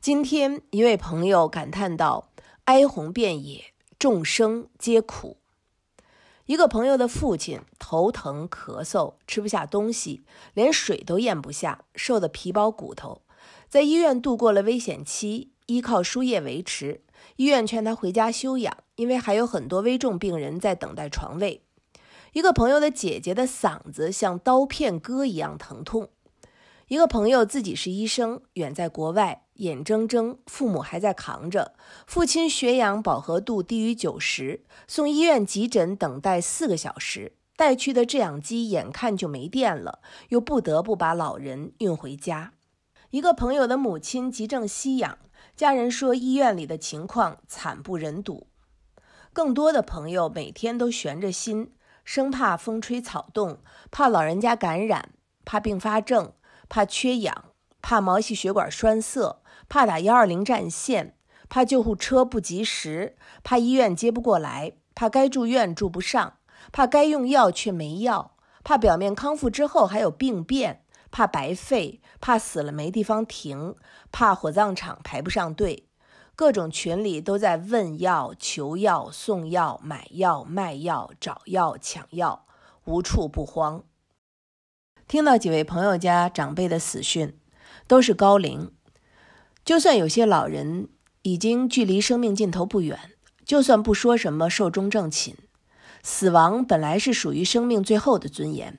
今天，一位朋友感叹道：“哀鸿遍野，众生皆苦。”一个朋友的父亲头疼、咳嗽，吃不下东西，连水都咽不下，瘦得皮包骨头，在医院度过了危险期，依靠输液维持。医院劝他回家休养，因为还有很多危重病人在等待床位。一个朋友的姐姐的嗓子像刀片割一样疼痛。一个朋友自己是医生，远在国外。眼睁睁，父母还在扛着，父亲血氧饱和度低于九十，送医院急诊，等待四个小时，带去的制氧机眼看就没电了，又不得不把老人运回家。一个朋友的母亲急症吸氧，家人说医院里的情况惨不忍睹。更多的朋友每天都悬着心，生怕风吹草动，怕老人家感染，怕并发症，怕缺氧。怕毛细血管栓塞，怕打幺二零占线，怕救护车不及时，怕医院接不过来，怕该住院住不上，怕该用药却没药，怕表面康复之后还有病变，怕白费，怕死了没地方停，怕火葬场排不上队，各种群里都在问药、求药、送药、买药、卖药、找药、抢药，无处不慌。听到几位朋友家长辈的死讯。都是高龄，就算有些老人已经距离生命尽头不远，就算不说什么寿终正寝，死亡本来是属于生命最后的尊严。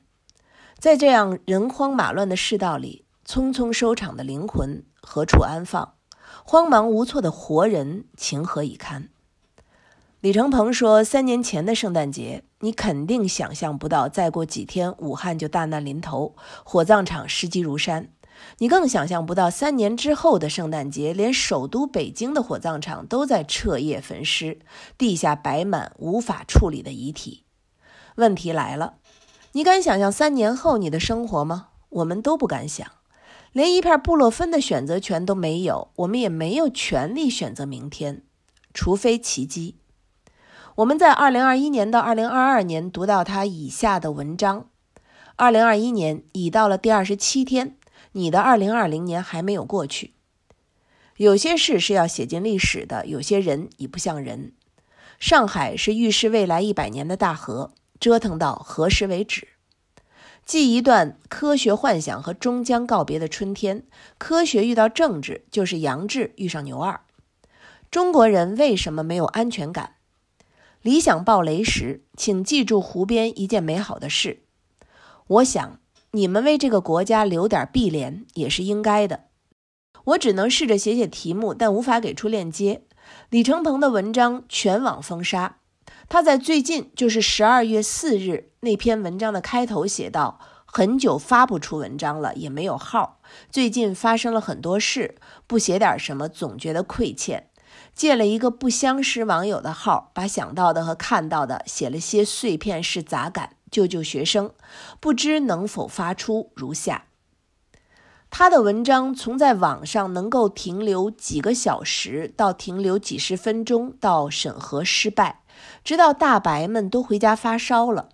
在这样人荒马乱的世道里，匆匆收场的灵魂何处安放？慌忙无措的活人情何以堪？李成鹏说：“三年前的圣诞节，你肯定想象不到，再过几天武汉就大难临头，火葬场尸积如山。”你更想象不到三年之后的圣诞节，连首都北京的火葬场都在彻夜焚尸，地下摆满无法处理的遗体。问题来了，你敢想象三年后你的生活吗？我们都不敢想，连一片布洛芬的选择权都没有，我们也没有权利选择明天，除非奇迹。我们在二零二一年到二零二二年读到他以下的文章：二零二一年已到了第二十七天。你的二零二零年还没有过去，有些事是要写进历史的，有些人已不像人。上海是预示未来一百年的大河，折腾到何时为止？记一段科学幻想和终将告别的春天。科学遇到政治，就是杨志遇上牛二。中国人为什么没有安全感？理想爆雷时，请记住湖边一件美好的事。我想。你们为这个国家留点碧莲也是应该的。我只能试着写写题目，但无法给出链接。李承鹏的文章全网封杀。他在最近，就是十二月四日那篇文章的开头写道：“很久发不出文章了，也没有号。最近发生了很多事，不写点什么总觉得亏欠。借了一个不相识网友的号，把想到的和看到的写了些碎片式杂感。”救救学生，不知能否发出。如下，他的文章从在网上能够停留几个小时，到停留几十分钟，到审核失败，直到大白们都回家发烧了，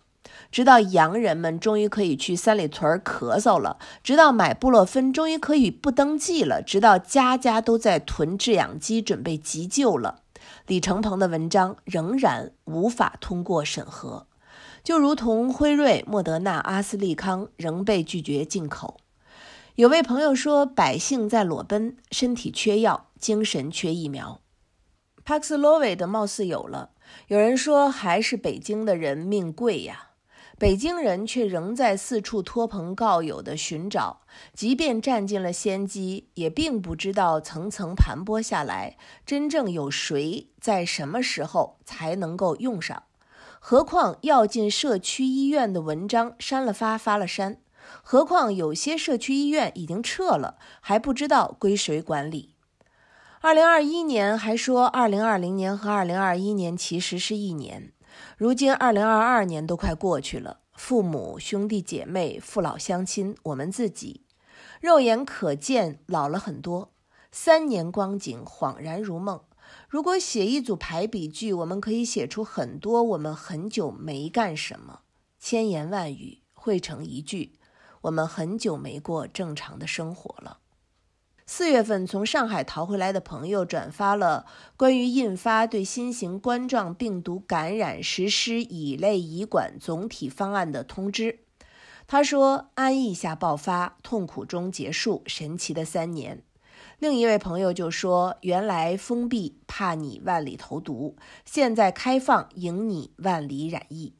直到洋人们终于可以去三里屯咳嗽了，直到买布洛芬终于可以不登记了，直到家家都在囤制氧机准备急救了，李承鹏的文章仍然无法通过审核。就如同辉瑞、莫德纳、阿斯利康仍被拒绝进口。有位朋友说，百姓在裸奔，身体缺药，精神缺疫苗。Paxlovid 貌似有了，有人说还是北京的人命贵呀。北京人却仍在四处托朋告友的寻找，即便占尽了先机，也并不知道层层盘剥下来，真正有谁在什么时候才能够用上。何况要进社区医院的文章删了发，发了删。何况有些社区医院已经撤了，还不知道归谁管理。二零二一年还说二零二零年和二零二一年其实是一年，如今二零二二年都快过去了，父母、兄弟姐妹、父老乡亲，我们自己，肉眼可见老了很多。三年光景，恍然如梦。如果写一组排比句，我们可以写出很多。我们很久没干什么，千言万语汇成一句：我们很久没过正常的生活了。四月份从上海逃回来的朋友转发了关于印发对新型冠状病毒感染实施乙类乙管总体方案的通知。他说：“安逸下爆发，痛苦中结束，神奇的三年。”另一位朋友就说：“原来封闭怕你万里投毒，现在开放迎你万里染疫。”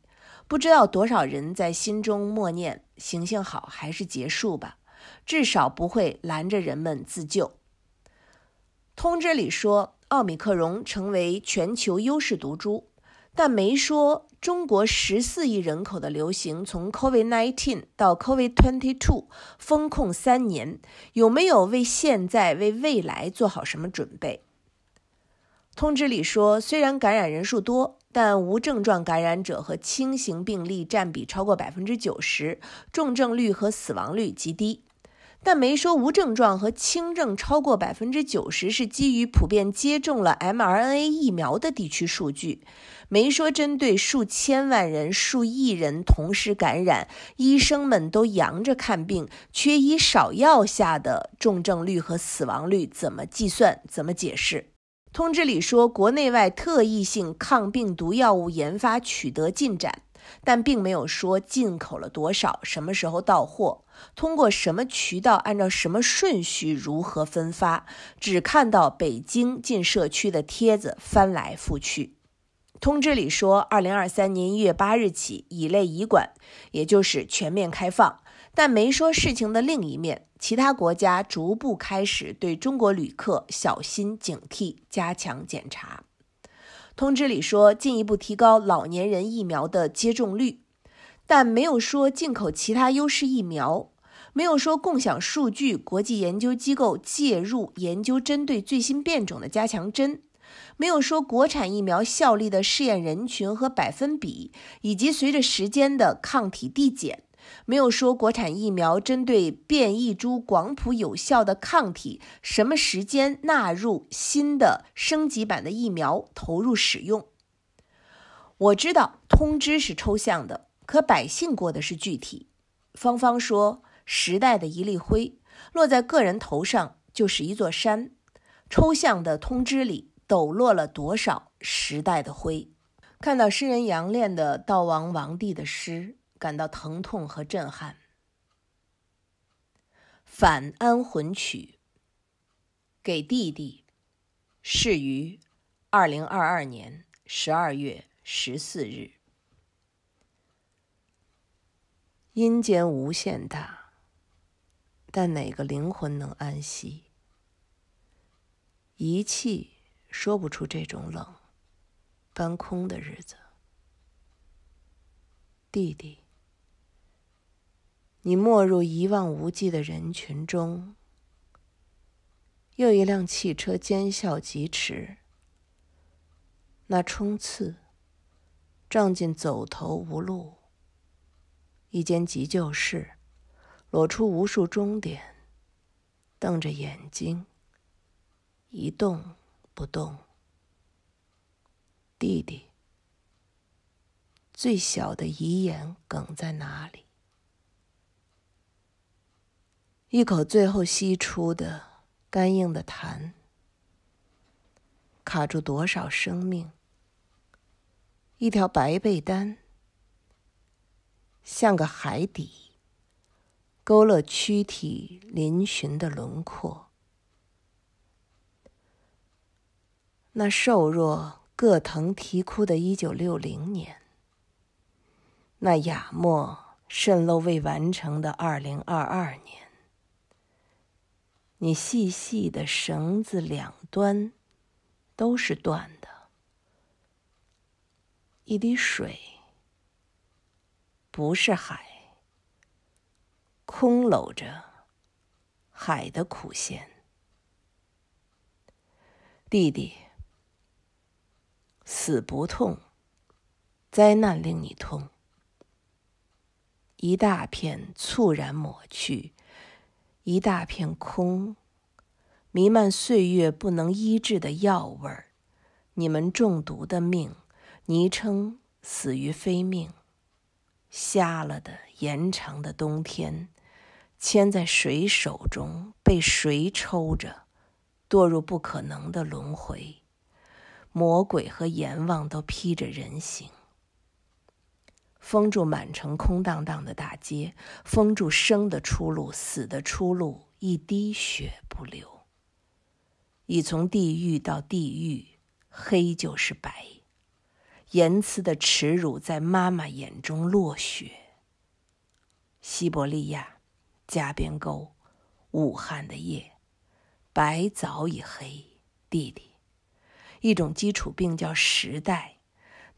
不知道多少人在心中默念：“行行好，还是结束吧，至少不会拦着人们自救。”通知里说奥米克戎成为全球优势毒株，但没说。中国十四亿人口的流行，从 COVID-19 到 COVID-22，封控三年，有没有为现在、为未来做好什么准备？通知里说，虽然感染人数多，但无症状感染者和轻型病例占比超过百分之九十，重症率和死亡率极低。但没说无症状和轻症超过百分之九十是基于普遍接种了 mRNA 疫苗的地区数据，没说针对数千万人、数亿人同时感染，医生们都扬着看病，缺医少药下的重症率和死亡率怎么计算、怎么解释？通知里说，国内外特异性抗病毒药物研发取得进展。但并没有说进口了多少，什么时候到货，通过什么渠道，按照什么顺序，如何分发。只看到北京进社区的帖子翻来覆去。通知里说，二零二三年一月八日起，乙类乙管，也就是全面开放。但没说事情的另一面，其他国家逐步开始对中国旅客小心警惕，加强检查。通知里说进一步提高老年人疫苗的接种率，但没有说进口其他优势疫苗，没有说共享数据，国际研究机构介入研究针对最新变种的加强针，没有说国产疫苗效力的试验人群和百分比，以及随着时间的抗体递减。没有说国产疫苗针对变异株广谱有效的抗体，什么时间纳入新的升级版的疫苗投入使用？我知道通知是抽象的，可百姓过的是具体。芳芳说：“时代的一粒灰，落在个人头上就是一座山。”抽象的通知里抖落了多少时代的灰？看到诗人杨炼的《悼亡王帝》的诗。感到疼痛和震撼，《反安魂曲》给弟弟，是于二零二二年十二月十四日。阴间无限大，但哪个灵魂能安息？仪器说不出这种冷、搬空的日子，弟弟。你没入一望无际的人群中，又一辆汽车尖啸疾驰，那冲刺撞进走投无路，一间急救室裸出无数终点，瞪着眼睛一动不动。弟弟，最小的遗言梗在哪里？一口最后吸出的干硬的痰，卡住多少生命？一条白被单，像个海底，勾勒躯体嶙峋的轮廓。那瘦弱、各疼、啼哭的一九六零年，那哑默、渗漏、未完成的二零二二年。你细细的绳子两端都是断的，一滴水不是海，空搂着海的苦咸。弟弟，死不痛，灾难令你痛，一大片猝然抹去。一大片空，弥漫岁月不能医治的药味儿。你们中毒的命，昵称死于非命。瞎了的延长的冬天，牵在谁手中，被谁抽着，堕入不可能的轮回。魔鬼和阎王都披着人形。封住满城空荡荡的大街，封住生的出路，死的出路，一滴血不流。已从地狱到地狱，黑就是白，言辞的耻辱在妈妈眼中落雪。西伯利亚，加边沟，武汉的夜，白早已黑。弟弟，一种基础病叫时代。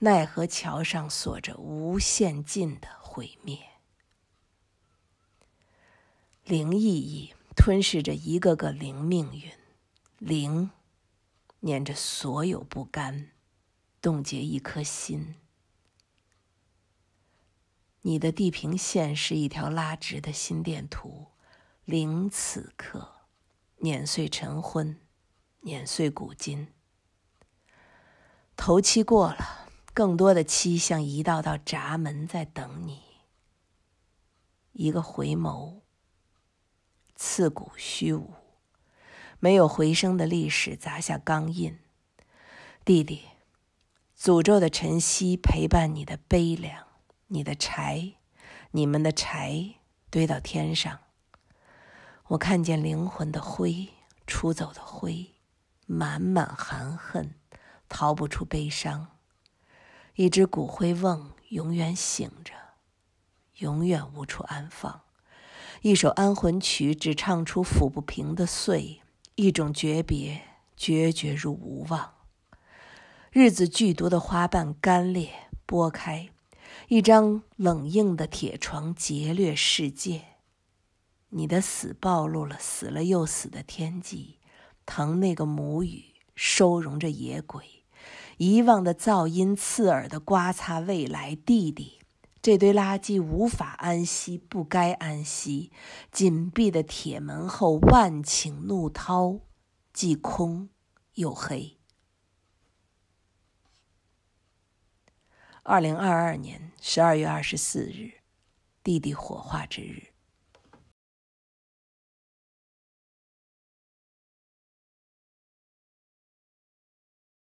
奈何桥上锁着无限尽的毁灭，零意义吞噬着一个个零命运，零念着所有不甘，冻结一颗心。你的地平线是一条拉直的心电图，零此刻碾碎晨昏，碾碎古今，头七过了。更多的期像一道道闸门在等你，一个回眸。刺骨虚无，没有回声的历史砸下钢印。弟弟，诅咒的晨曦陪伴你的悲凉，你的柴，你们的柴堆到天上。我看见灵魂的灰，出走的灰，满满含恨，逃不出悲伤。一只骨灰瓮永远醒着，永远无处安放；一首安魂曲只唱出抚不平的碎；一种诀别决绝如无望。日子剧毒的花瓣干裂剥开，一张冷硬的铁床劫掠世界。你的死暴露了死了又死的天际，疼那个母语收容着野鬼。遗忘的噪音，刺耳的刮擦。未来，弟弟，这堆垃圾无法安息，不该安息。紧闭的铁门后，万顷怒涛，既空又黑。二零二二年十二月二十四日，弟弟火化之日。